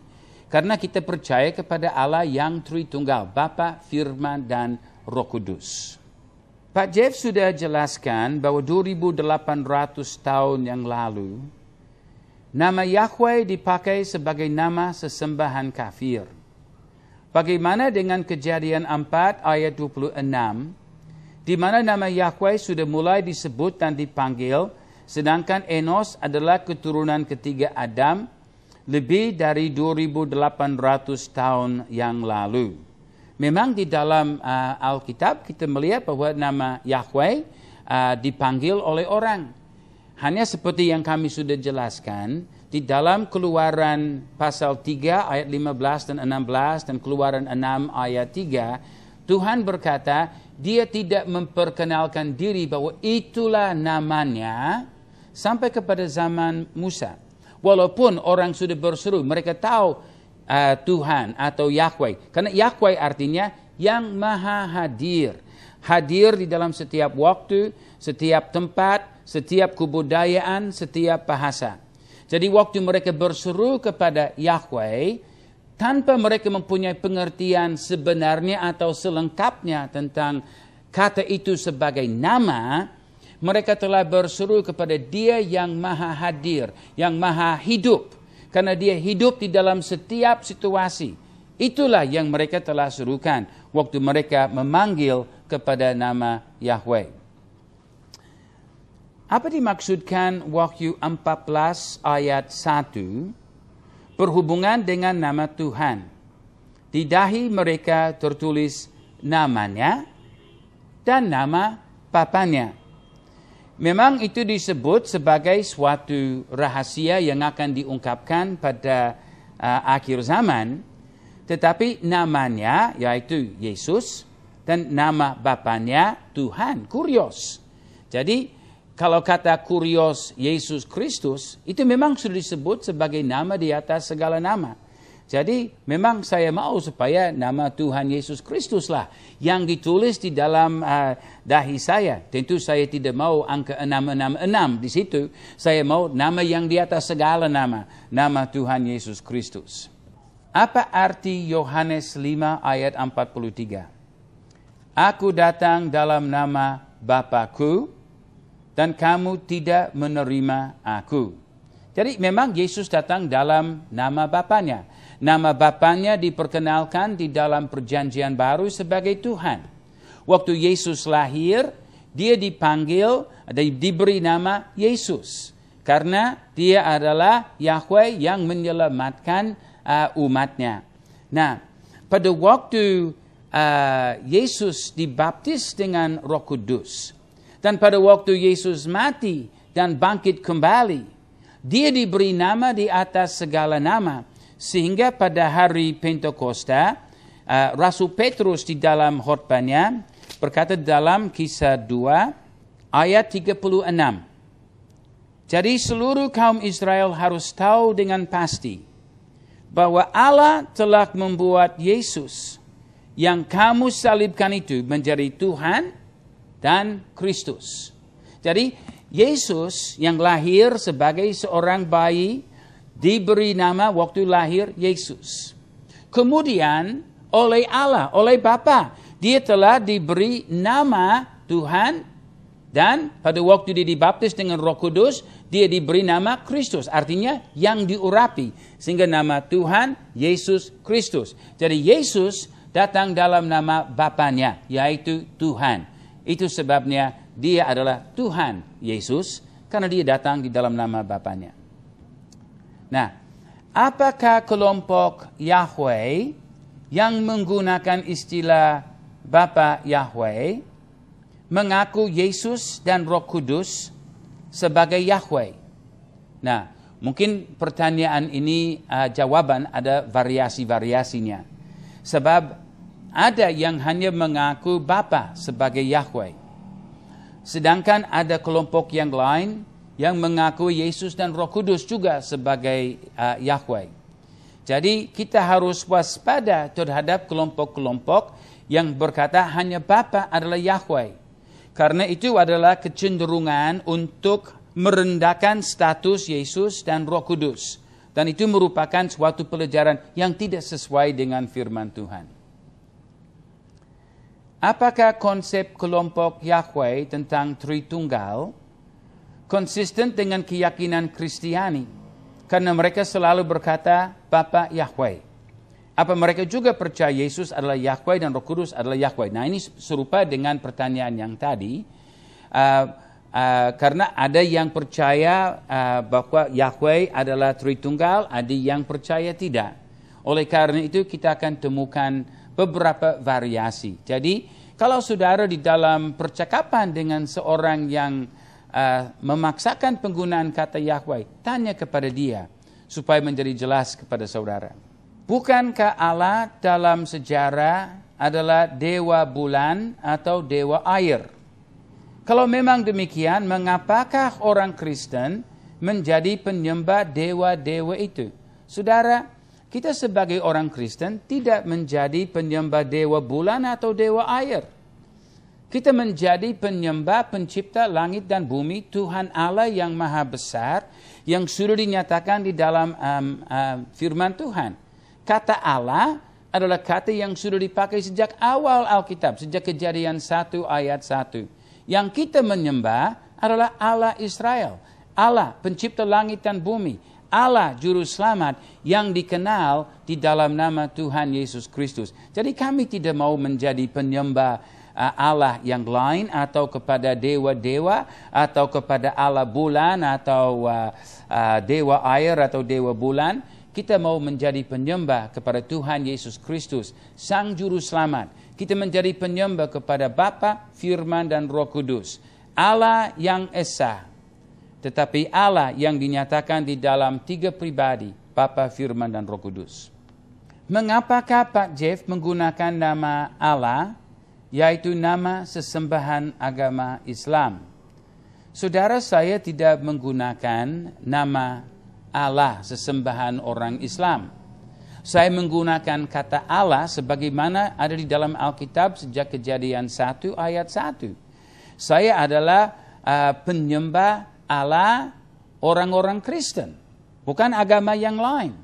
karena kita percaya kepada Allah yang Tritunggal Bapa, Firman dan Roh Kudus. Pak Jeff sudah jelaskan bahwa 2800 tahun yang lalu nama Yahweh dipakai sebagai nama sesembahan kafir. Bagaimana dengan kejadian 4 ayat 26 di mana nama Yahweh sudah mulai disebut dan dipanggil, sedangkan Enos adalah keturunan ketiga Adam lebih dari 2800 tahun yang lalu. Memang di dalam uh, Alkitab kita melihat bahwa nama Yahweh uh, dipanggil oleh orang. Hanya seperti yang kami sudah jelaskan di dalam Keluaran pasal 3 ayat 15 dan 16 dan Keluaran 6 ayat 3, Tuhan berkata, dia tidak memperkenalkan diri bahwa itulah namanya sampai kepada zaman Musa. Walaupun orang sudah berseru, mereka tahu uh, Tuhan atau Yahweh. Karena Yahweh artinya yang maha hadir. Hadir di dalam setiap waktu, setiap tempat, setiap kebudayaan, setiap bahasa. Jadi waktu mereka berseru kepada Yahweh, tanpa mereka mempunyai pengertian sebenarnya atau selengkapnya tentang kata itu sebagai nama, mereka telah berseru kepada Dia yang Maha Hadir, yang Maha Hidup, karena Dia hidup di dalam setiap situasi. Itulah yang mereka telah serukan waktu mereka memanggil kepada nama Yahweh. Apa dimaksudkan Wahyu 14 ayat 1? berhubungan dengan nama Tuhan. Di dahi mereka tertulis namanya dan nama papanya. Memang itu disebut sebagai suatu rahasia yang akan diungkapkan pada uh, akhir zaman, tetapi namanya yaitu Yesus dan nama bapanya Tuhan, Kurios. Jadi kalau kata kurios Yesus Kristus, itu memang sudah disebut sebagai nama di atas segala nama. Jadi memang saya mau supaya nama Tuhan Yesus Kristuslah yang ditulis di dalam uh, dahi saya. Tentu saya tidak mau angka 666 di situ. Saya mau nama yang di atas segala nama, nama Tuhan Yesus Kristus. Apa arti Yohanes 5 ayat 43? Aku datang dalam nama Bapakku dan kamu tidak menerima aku. Jadi memang Yesus datang dalam nama Bapaknya. Nama Bapaknya diperkenalkan di dalam perjanjian baru sebagai Tuhan. Waktu Yesus lahir, dia dipanggil, diberi nama Yesus. Karena dia adalah Yahweh yang menyelamatkan uh, umatnya. Nah, pada waktu uh, Yesus dibaptis dengan roh kudus, dan pada waktu Yesus mati dan bangkit kembali, dia diberi nama di atas segala nama. Sehingga pada hari Pentakosta, eh, Rasul Petrus di dalam khotbahnya berkata dalam kisah 2 ayat 36. Jadi seluruh kaum Israel harus tahu dengan pasti bahwa Allah telah membuat Yesus yang kamu salibkan itu menjadi Tuhan dan Kristus. Jadi Yesus yang lahir sebagai seorang bayi diberi nama waktu lahir Yesus. Kemudian oleh Allah, oleh Bapa, dia telah diberi nama Tuhan dan pada waktu dia dibaptis dengan Roh Kudus, dia diberi nama Kristus, artinya yang diurapi sehingga nama Tuhan Yesus Kristus. Jadi Yesus datang dalam nama Bapanya, yaitu Tuhan. Itu sebabnya dia adalah Tuhan Yesus karena dia datang di dalam nama Bapaknya. Nah, apakah kelompok Yahweh yang menggunakan istilah Bapa Yahweh mengaku Yesus dan Roh Kudus sebagai Yahweh? Nah, mungkin pertanyaan ini uh, jawaban ada variasi-variasinya. Sebab ada yang hanya mengaku Bapa sebagai Yahweh. Sedangkan ada kelompok yang lain yang mengaku Yesus dan Roh Kudus juga sebagai uh, Yahweh. Jadi kita harus waspada terhadap kelompok-kelompok yang berkata hanya Bapa adalah Yahweh. Karena itu adalah kecenderungan untuk merendahkan status Yesus dan Roh Kudus. Dan itu merupakan suatu pelajaran yang tidak sesuai dengan firman Tuhan. Apakah konsep kelompok Yahweh tentang Tritunggal konsisten dengan keyakinan Kristiani? Karena mereka selalu berkata Bapa Yahweh. Apa mereka juga percaya Yesus adalah Yahweh dan Roh Kudus adalah Yahweh? Nah ini serupa dengan pertanyaan yang tadi. Uh, uh, karena ada yang percaya uh, bahwa Yahweh adalah Tritunggal, ada yang percaya tidak. Oleh karena itu kita akan temukan beberapa variasi. Jadi kalau saudara di dalam percakapan dengan seorang yang uh, memaksakan penggunaan kata Yahweh, tanya kepada dia supaya menjadi jelas kepada saudara. Bukankah Allah dalam sejarah adalah dewa bulan atau dewa air? Kalau memang demikian, mengapakah orang Kristen menjadi penyembah dewa-dewa itu? Saudara, kita sebagai orang Kristen tidak menjadi penyembah dewa bulan atau dewa air. Kita menjadi penyembah pencipta langit dan bumi, Tuhan Allah yang maha besar, yang sudah dinyatakan di dalam um, um, firman Tuhan. Kata Allah adalah kata yang sudah dipakai sejak awal Alkitab, sejak kejadian 1 ayat 1. Yang kita menyembah adalah Allah Israel, Allah pencipta langit dan bumi, Allah juru selamat yang dikenal di dalam nama Tuhan Yesus Kristus. Jadi kami tidak mau menjadi penyembah uh, Allah yang lain atau kepada dewa-dewa atau kepada Allah bulan atau uh, uh, dewa air atau dewa bulan. Kita mau menjadi penyembah kepada Tuhan Yesus Kristus, Sang Juru Selamat. Kita menjadi penyembah kepada Bapa, Firman, dan Roh Kudus. Allah yang Esa, tetapi Allah yang dinyatakan di dalam tiga pribadi, Papa Firman, dan Roh Kudus. Mengapakah Pak Jeff menggunakan nama Allah, yaitu nama sesembahan agama Islam? Saudara saya tidak menggunakan nama Allah sesembahan orang Islam. Saya menggunakan kata Allah sebagaimana ada di dalam Alkitab sejak kejadian 1 ayat 1. Saya adalah uh, penyembah ala orang-orang Kristen, bukan agama yang lain.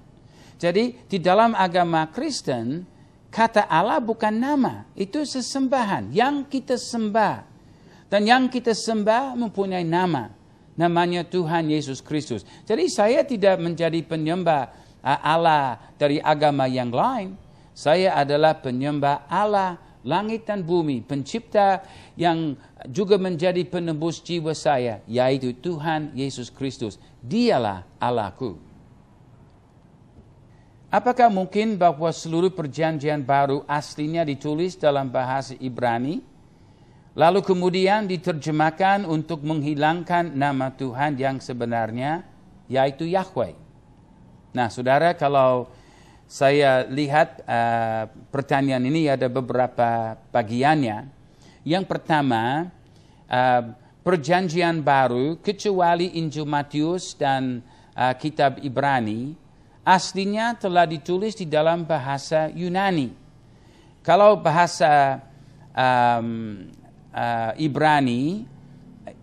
Jadi di dalam agama Kristen, kata Allah bukan nama, itu sesembahan yang kita sembah. Dan yang kita sembah mempunyai nama, namanya Tuhan Yesus Kristus. Jadi saya tidak menjadi penyembah uh, Allah dari agama yang lain. Saya adalah penyembah Allah langit dan bumi, pencipta yang juga menjadi penebus jiwa saya, yaitu Tuhan Yesus Kristus. Dialah Allahku. Apakah mungkin bahwa seluruh perjanjian baru aslinya ditulis dalam bahasa Ibrani, lalu kemudian diterjemahkan untuk menghilangkan nama Tuhan yang sebenarnya, yaitu Yahweh? Nah, saudara, kalau saya lihat uh, eh, pertanyaan ini ada beberapa bagiannya. Yang pertama, uh, perjanjian baru kecuali Injil Matius dan uh, kitab Ibrani aslinya telah ditulis di dalam bahasa Yunani. Kalau bahasa um, uh, Ibrani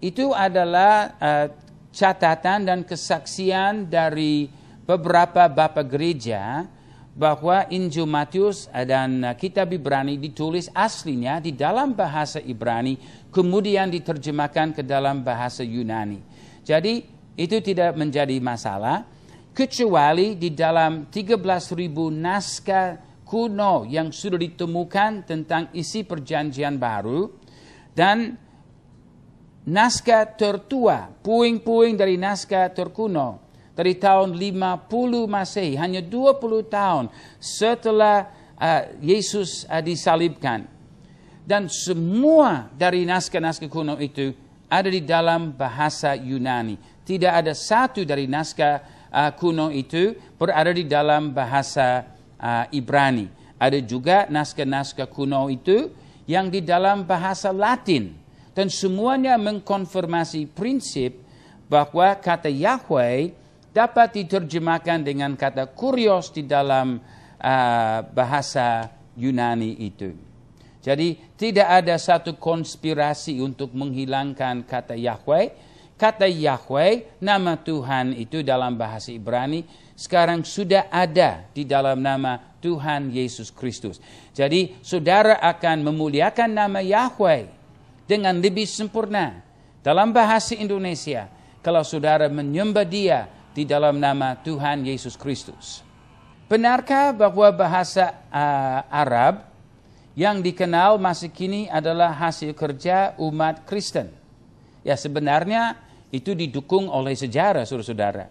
itu adalah uh, catatan dan kesaksian dari beberapa bapak gereja bahwa Injil Matius dan uh, Kitab Ibrani ditulis aslinya di dalam bahasa Ibrani, kemudian diterjemahkan ke dalam bahasa Yunani. Jadi itu tidak menjadi masalah, kecuali di dalam 13.000 naskah kuno yang sudah ditemukan tentang isi perjanjian baru, dan naskah tertua, puing-puing dari naskah terkuno dari tahun 50 Masehi, hanya 20 tahun setelah uh, Yesus uh, disalibkan. Dan semua dari naskah-naskah kuno itu ada di dalam bahasa Yunani. Tidak ada satu dari naskah uh, kuno itu berada di dalam bahasa uh, Ibrani. Ada juga naskah-naskah kuno itu yang di dalam bahasa Latin. Dan semuanya mengkonfirmasi prinsip bahwa kata Yahweh dapat diterjemahkan dengan kata kurios di dalam uh, bahasa Yunani itu. Jadi tidak ada satu konspirasi untuk menghilangkan kata Yahweh. Kata Yahweh, nama Tuhan itu dalam bahasa Ibrani sekarang sudah ada di dalam nama Tuhan Yesus Kristus. Jadi saudara akan memuliakan nama Yahweh dengan lebih sempurna. Dalam bahasa Indonesia, kalau saudara menyembah dia di dalam nama Tuhan Yesus Kristus. Benarkah bahwa bahasa uh, Arab yang dikenal masih kini adalah hasil kerja umat Kristen? Ya sebenarnya itu didukung oleh sejarah saudara-saudara.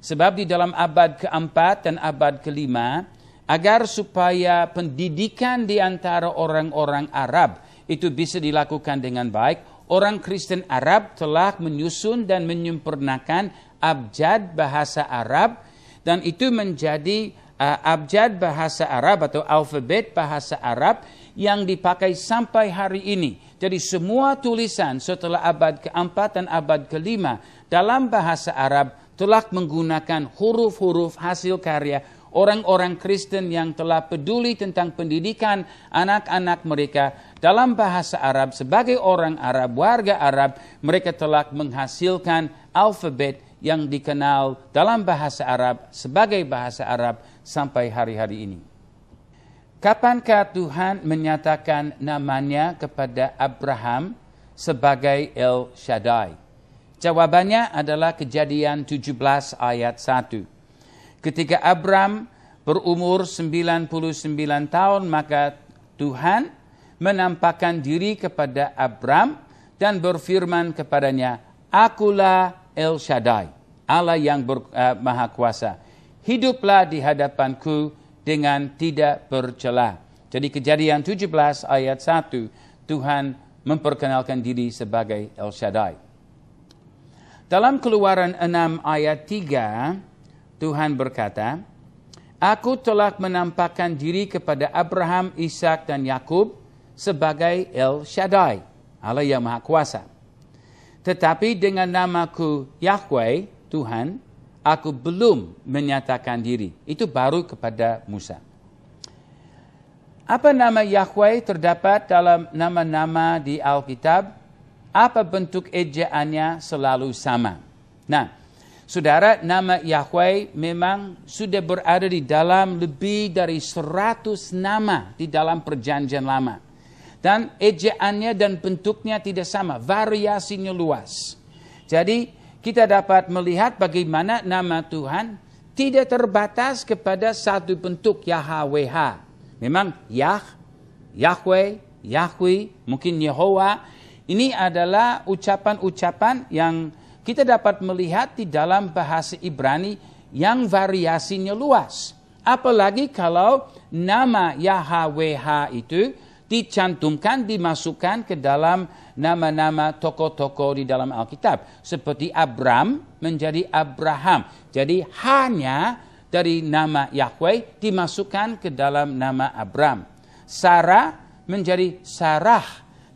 Sebab di dalam abad keempat dan abad kelima, agar supaya pendidikan di antara orang-orang Arab itu bisa dilakukan dengan baik, orang Kristen Arab telah menyusun dan menyempurnakan abjad bahasa Arab dan itu menjadi uh, abjad bahasa Arab atau alfabet bahasa Arab yang dipakai sampai hari ini. Jadi semua tulisan setelah abad keempat dan abad kelima dalam bahasa Arab telah menggunakan huruf-huruf hasil karya orang-orang Kristen yang telah peduli tentang pendidikan anak-anak mereka dalam bahasa Arab sebagai orang Arab, warga Arab, mereka telah menghasilkan alfabet yang dikenal dalam bahasa Arab sebagai bahasa Arab sampai hari-hari ini. Kapankah Tuhan menyatakan namanya kepada Abraham sebagai El Shaddai? Jawabannya adalah kejadian 17 ayat 1. Ketika Abraham berumur 99 tahun maka Tuhan menampakkan diri kepada Abraham dan berfirman kepadanya, Akulah El Shaddai, Allah yang ber, uh, maha kuasa. Hiduplah di hadapanku dengan tidak bercela. Jadi kejadian 17 ayat 1, Tuhan memperkenalkan diri sebagai El Shaddai. Dalam keluaran 6 ayat 3, Tuhan berkata, Aku telah menampakkan diri kepada Abraham, Ishak dan Yakub sebagai El Shaddai, Allah yang Maha Kuasa. Tetapi dengan namaku Yahweh, Tuhan, aku belum menyatakan diri. Itu baru kepada Musa. Apa nama Yahweh terdapat dalam nama-nama di Alkitab? Apa bentuk ejaannya selalu sama? Nah, saudara, nama Yahweh memang sudah berada di dalam lebih dari 100 nama di dalam perjanjian lama. Dan ejaannya dan bentuknya tidak sama, variasinya luas. Jadi kita dapat melihat bagaimana nama Tuhan tidak terbatas kepada satu bentuk Yahweh. Memang Yah, Yahweh, Yahweh, mungkin Yehowa. Ini adalah ucapan-ucapan yang kita dapat melihat di dalam bahasa Ibrani yang variasinya luas. Apalagi kalau nama Yahweh itu dicantumkan, dimasukkan ke dalam nama-nama tokoh-tokoh di dalam Alkitab. Seperti Abram menjadi Abraham. Jadi hanya dari nama Yahweh dimasukkan ke dalam nama Abram. Sarah menjadi Sarah.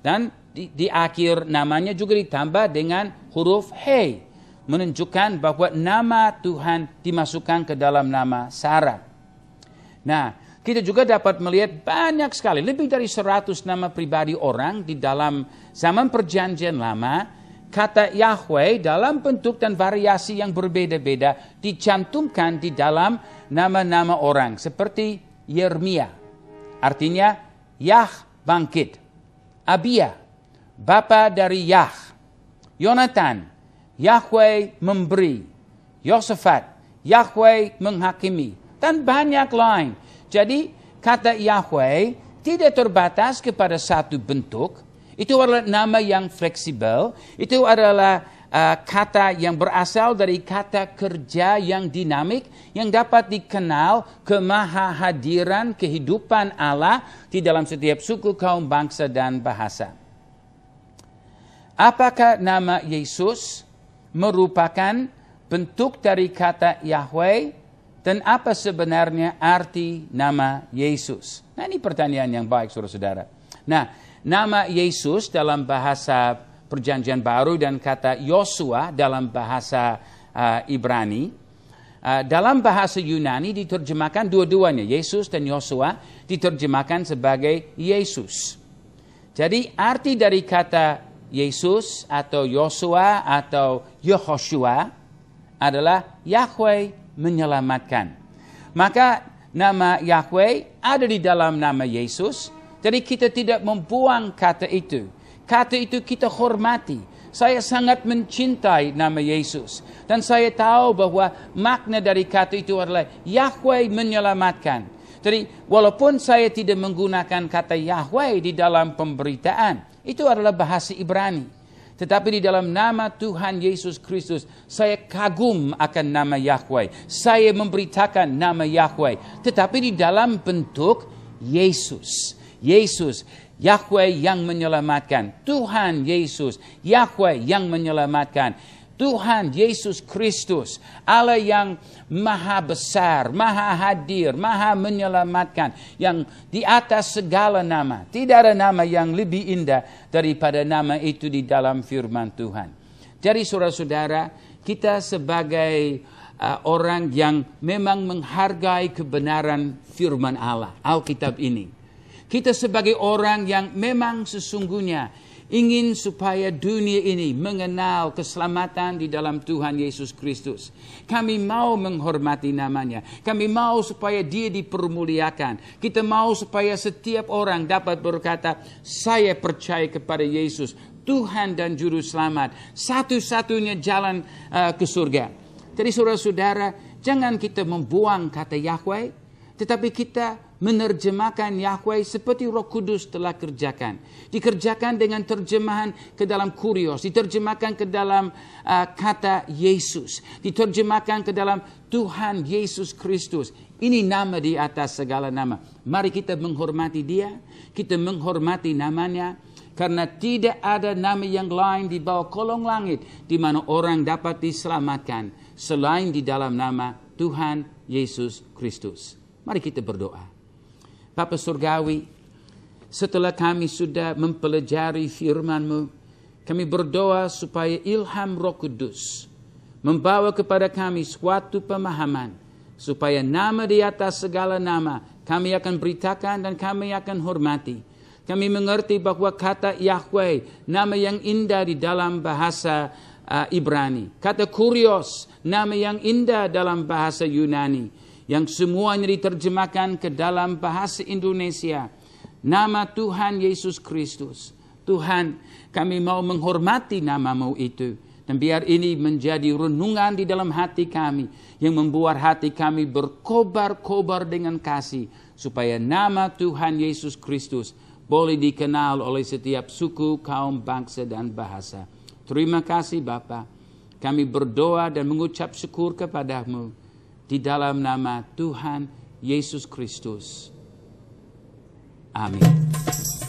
Dan di, di akhir namanya juga ditambah dengan huruf He. Menunjukkan bahwa nama Tuhan dimasukkan ke dalam nama Sarah. Nah, kita juga dapat melihat banyak sekali, lebih dari 100 nama pribadi orang di dalam zaman perjanjian lama, kata Yahweh dalam bentuk dan variasi yang berbeda-beda dicantumkan di dalam nama-nama orang. Seperti Yermia, artinya Yah bangkit. Abia, bapa dari Yah. Yonatan, Yahweh memberi. Yosefat, Yahweh menghakimi. Dan banyak lain jadi kata Yahweh tidak terbatas kepada satu bentuk. Itu adalah nama yang fleksibel. Itu adalah uh, kata yang berasal dari kata kerja yang dinamik yang dapat dikenal kemahahadiran kehidupan Allah di dalam setiap suku, kaum, bangsa dan bahasa. Apakah nama Yesus merupakan bentuk dari kata Yahweh dan apa sebenarnya arti nama Yesus? Nah ini pertanyaan yang baik saudara-saudara. Nah nama Yesus dalam bahasa perjanjian baru dan kata Yosua dalam bahasa uh, Ibrani. Uh, dalam bahasa Yunani diterjemahkan dua-duanya, Yesus dan Yosua diterjemahkan sebagai Yesus. Jadi arti dari kata Yesus atau Yosua atau Yehoshua adalah Yahweh menyelamatkan. Maka nama Yahweh ada di dalam nama Yesus. Jadi kita tidak membuang kata itu. Kata itu kita hormati. Saya sangat mencintai nama Yesus. Dan saya tahu bahwa makna dari kata itu adalah Yahweh menyelamatkan. Jadi walaupun saya tidak menggunakan kata Yahweh di dalam pemberitaan. Itu adalah bahasa Ibrani. Tetapi di dalam nama Tuhan Yesus Kristus, saya kagum akan nama Yahweh. Saya memberitakan nama Yahweh. Tetapi di dalam bentuk Yesus. Yesus, Yahweh yang menyelamatkan. Tuhan Yesus, Yahweh yang menyelamatkan. Tuhan Yesus Kristus, Allah yang maha besar, maha hadir, maha menyelamatkan, yang di atas segala nama. Tidak ada nama yang lebih indah daripada nama itu di dalam firman Tuhan. Jadi saudara-saudara, kita sebagai uh, orang yang memang menghargai kebenaran firman Allah, Alkitab ini. Kita sebagai orang yang memang sesungguhnya ingin supaya dunia ini mengenal keselamatan di dalam Tuhan Yesus Kristus. Kami mau menghormati namanya. Kami mau supaya dia dipermuliakan. Kita mau supaya setiap orang dapat berkata, saya percaya kepada Yesus, Tuhan dan Juru Selamat. Satu-satunya jalan uh, ke surga. Jadi saudara-saudara, jangan kita membuang kata Yahweh tetapi kita menerjemahkan Yahweh seperti roh kudus telah kerjakan. Dikerjakan dengan terjemahan ke dalam kurios. Diterjemahkan ke dalam uh, kata Yesus. Diterjemahkan ke dalam Tuhan Yesus Kristus. Ini nama di atas segala nama. Mari kita menghormati dia. Kita menghormati namanya. Karena tidak ada nama yang lain di bawah kolong langit di mana orang dapat diselamatkan selain di dalam nama Tuhan Yesus Kristus. Mari kita berdoa. Bapak Surgawi, setelah kami sudah mempelajari firman-Mu, kami berdoa supaya ilham roh kudus membawa kepada kami suatu pemahaman supaya nama di atas segala nama kami akan beritakan dan kami akan hormati. Kami mengerti bahwa kata Yahweh, nama yang indah di dalam bahasa uh, Ibrani. Kata kurios, nama yang indah dalam bahasa Yunani yang semuanya diterjemahkan ke dalam bahasa Indonesia. Nama Tuhan Yesus Kristus. Tuhan, kami mau menghormati namamu itu. Dan biar ini menjadi renungan di dalam hati kami yang membuat hati kami berkobar-kobar dengan kasih supaya nama Tuhan Yesus Kristus boleh dikenal oleh setiap suku, kaum, bangsa dan bahasa. Terima kasih Bapak. Kami berdoa dan mengucap syukur kepadamu di dalam nama Tuhan Yesus Kristus. Amin.